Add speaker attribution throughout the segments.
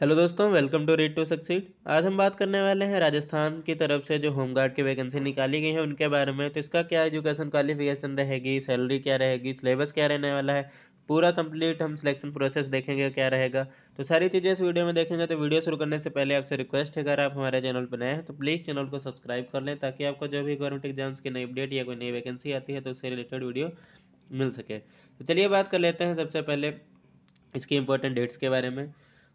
Speaker 1: hello दोस्तों welcome to read to succeed आज हम बात करने वाले हैं राजस्थान की तरफ से जो होमगार्ड की वैकेंसी निकाली गई है उनके बारे में तो इसका क्या एजुकेशन क्वालिफिकेशन रहेगी सैलरी क्या रहेगी सिलेबस क्या रहने वाला है पूरा कंप्लीट हम सिलेक्शन प्रोसेस देखेंगे क्या रहेगा तो सारी चीज़ें इस वीडियो में देखेंगे तो वीडियो शुरू करने से पहले आपसे रिक्वेस्ट है अगर आप हमारे चैनल पर नए हैं तो प्लीज़ चैनल को सब्सक्राइब कर लें ताकि आपको जो भी गवर्नमेंट एग्जाम्स की नई अपडेट या कोई नई वैकेंसी आती है तो उससे रिलेटेड वीडियो मिल सके तो चलिए बात कर लेते हैं सबसे पहले इसकी इंपॉर्टेंट डेट्स के बारे में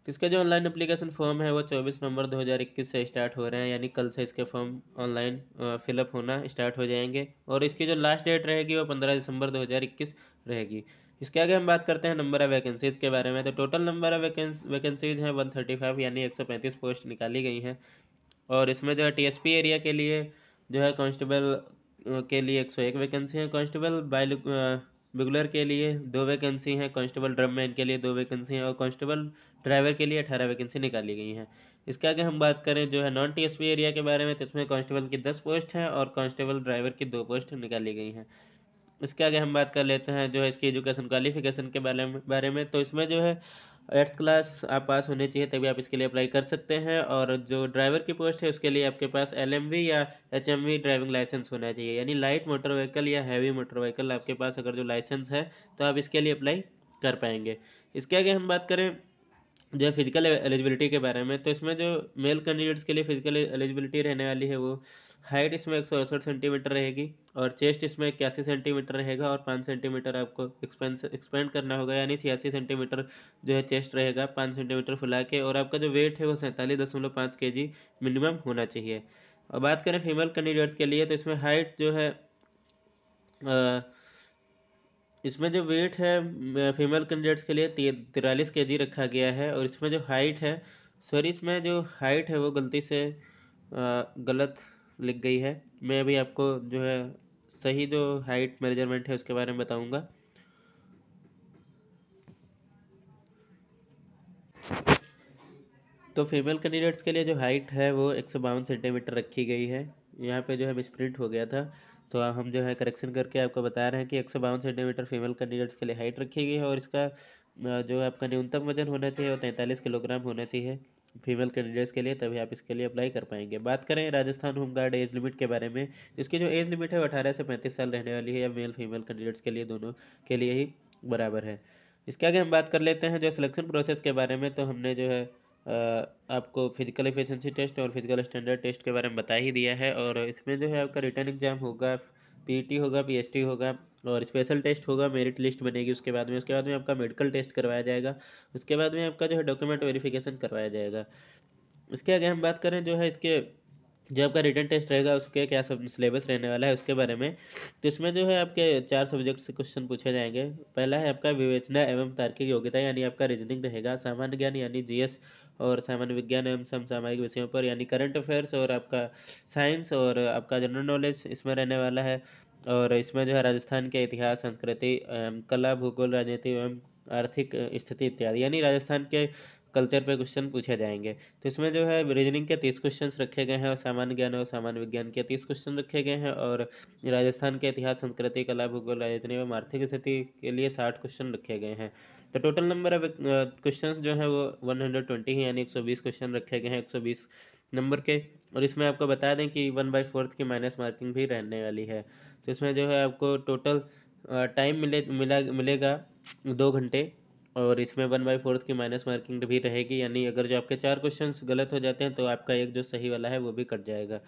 Speaker 1: तो इसका जो ऑनलाइन अप्लीकेशन फॉर्म है वो चौबीस नवंबर 2021 से स्टार्ट हो रहे हैं यानी कल से इसके फॉर्म ऑनलाइन फिलअप होना स्टार्ट हो जाएंगे और इसकी जो लास्ट डेट रहेगी वो 15 दिसंबर 2021 रहेगी इसके आगे हम बात करते हैं नंबर ऑफ़ वैकेंसीज़ के बारे में तो टोटल नंबर ऑफ़ वैकेंसीज़ हैं वन यानी एक पोस्ट निकाली गई हैं और इसमें जो है टी एरिया के लिए जो है कॉन्स्टेबल के लिए एक वैकेंसी है कॉन्स्टेबल बाय बिगुलर के लिए दो वैकेंसी हैं कांस्टेबल ड्रम मैन के लिए दो वैकेंसी हैं और कांस्टेबल ड्राइवर के लिए अठारह वैकेंसी निकाली गई हैं इसके आगे हम बात करें जो है नॉन टी एरिया के बारे में तो इसमें कांस्टेबल की दस पोस्ट हैं और कांस्टेबल ड्राइवर की दो पोस्ट निकाली गई हैं इसके आगे हम बात कर लेते हैं जो है इसकी एजुकेशन क्वालिफिकेशन के बारे में बारे में तो इसमें जो है एट्थ क्लास आप पास होने चाहिए तभी आप इसके लिए अप्लाई कर सकते हैं और जो ड्राइवर की पोस्ट है उसके लिए आपके पास एलएमवी या एचएमवी ड्राइविंग लाइसेंस होना चाहिए यानी लाइट मोटर व्हीकल या हैवी मोटर व्हीकल आपके पास अगर जो लाइसेंस है तो आप इसके लिए अप्लाई कर पाएंगे इसके आगे हम बात करें जो है फिज़िकल एलिजिबिलिटी के बारे में तो इसमें जो मेल कैंडिडेट्स के लिए फिज़िकल एलिजिबिलिटी रहने वाली है वो हाइट इसमें एक सौ अड़सठ सेंटीमीटर रहेगी और चेस्ट इसमें इक्यासी सेंटीमीटर रहेगा और पाँच सेंटीमीटर आपको एक्सपेंस एक्सपेंड करना होगा यानी छियासी सेंटीमीटर जो है चेस्ट रहेगा पाँच सेंटीमीटर फुला के और आपका जो वेट है वो सैंतालीस दशमलव पाँच के जी मिनिमम होना चाहिए और बात करें फीमेल कैंडिडेट्स के लिए तो इसमें हाइट जो है आ, इसमें जो वेट है फीमेल कैंडिडेट्स के लिए तिरालीस के जी रखा गया है और इसमें जो हाइट है सॉरी इसमें जो हाइट है वो गलती से गलत लिख गई है मैं अभी आपको जो है सही जो हाइट मेजरमेंट है उसके बारे में बताऊंगा तो फीमेल कैंडिडेट्स के लिए जो हाइट है वो एक सौ बावन सेंटीमीटर रखी गई है यहाँ पे जो है मिसप्रिंट हो गया था तो हम जो है करेक्शन करके आपको बता रहे हैं कि एक सौ बावन सेंटीमीटर फीमेल कैंडिडेट्स के लिए हाइट रखी गई है और इसका जो आपका न्यूनतम वजन होना चाहिए और तैंतालीस किलोग्राम होना चाहिए फीमेल कैंडिडेट्स के लिए तभी आप इसके लिए अप्लाई कर पाएंगे बात करें Rajasthan home guard age limit के बारे में इसकी जो एज लिमिट है अठारह से पैंतीस साल रहने वाली है या मेल फीमेल कैंडिडेट्स के लिए दोनों के लिए ही बराबर है इसके आगे हम बात कर लेते हैं जो सिलेक्शन प्रोसेस के बारे में तो हमने जो है आपको फिजिकल एफिशिएंसी टेस्ट और फिजिकल स्टैंडर्ड टेस्ट के बारे में बता ही दिया है और इसमें जो है आपका रिटर्न एग्जाम होगा पीटी e होगा पीएसटी होगा और स्पेशल टेस्ट होगा मेरिट लिस्ट बनेगी उसके बाद में उसके बाद में आपका मेडिकल टेस्ट करवाया जाएगा उसके बाद में आपका जो है डॉक्यूमेंट वेरीफिकेशन करवाया जाएगा इसके आगे हम बात करें जो है इसके जो आपका रिटर्न टेस्ट रहेगा उसके क्या सब सिलेबस रहने वाला है उसके बारे में तो इसमें जो है आपके चार सब्जेक्ट से क्वेश्चन पूछे जाएंगे पहला है आपका विवेचना एवं तार्किक योग्यता यानी आपका रीजनिंग रहेगा सामान्य ज्ञान यानी जीएस और सामान्य विज्ञान एवं समसामयिक विषयों पर यानी करंट अफेयर्स और आपका साइंस और आपका जनरल नॉलेज इसमें रहने वाला है और इसमें जो है राजस्थान के इतिहास संस्कृति कला भूगोल राजनीति एवं आर्थिक स्थिति इत्यादि यानी राजस्थान के कल्चर पे क्वेश्चन पूछे जाएंगे तो इसमें जो है रीजनिंग के तीस क्वेश्चन रखे गए हैं और सामान्य ज्ञान और सामान्य विज्ञान के तीस क्वेश्चन रखे गए हैं और राजस्थान के इतिहास संस्कृति कला भूगोल राजनीति एवं आर्थिक स्थिति के लिए साठ क्वेश्चन रखे गए हैं तो टोटल नंबर ऑफ क्वेश्चन जो है वो वन हंड्रेड ट्वेंटी है यानी एक सौ बीस क्वेश्चन रखे गए हैं एक सौ बीस नंबर के और इसमें आपको बता दें कि वन बाई फोर्थ की माइनस मार्किंग भी रहने वाली है तो इसमें जो है आपको टोटल टाइम मिले मिला मिलेगा दो घंटे और इसमें वन बाई फोर्थ की माइनस मार्किंग भी रहेगी यानी अगर जो आपके चार क्वेश्चन गलत हो जाते हैं तो आपका एक जो सही वाला है वो भी कट जाएगा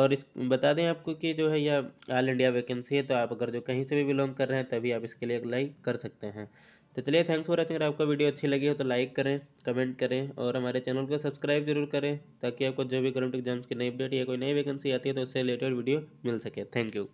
Speaker 1: और इस बता दें आपको कि जो है यह ऑल इंडिया वैकेंसी है तो आप अगर जो कहीं से भी बिलोंग कर रहे हैं तभी आप इसके लिए अप्लाई कर सकते हैं तो चलिए थैंक्स फॉर वॉचिंग अगर आपको वीडियो अच्छी लगी हो तो लाइक करें कमेंट करें और हमारे चैनल को सब्सक्राइब जरूर करें ताकि आपको जो भी करंट एग्जाम्स की नई अपडेट या कोई नई वैकेंसी आती है तो उससे रिलेटेड वीडियो मिल सके थैंक यू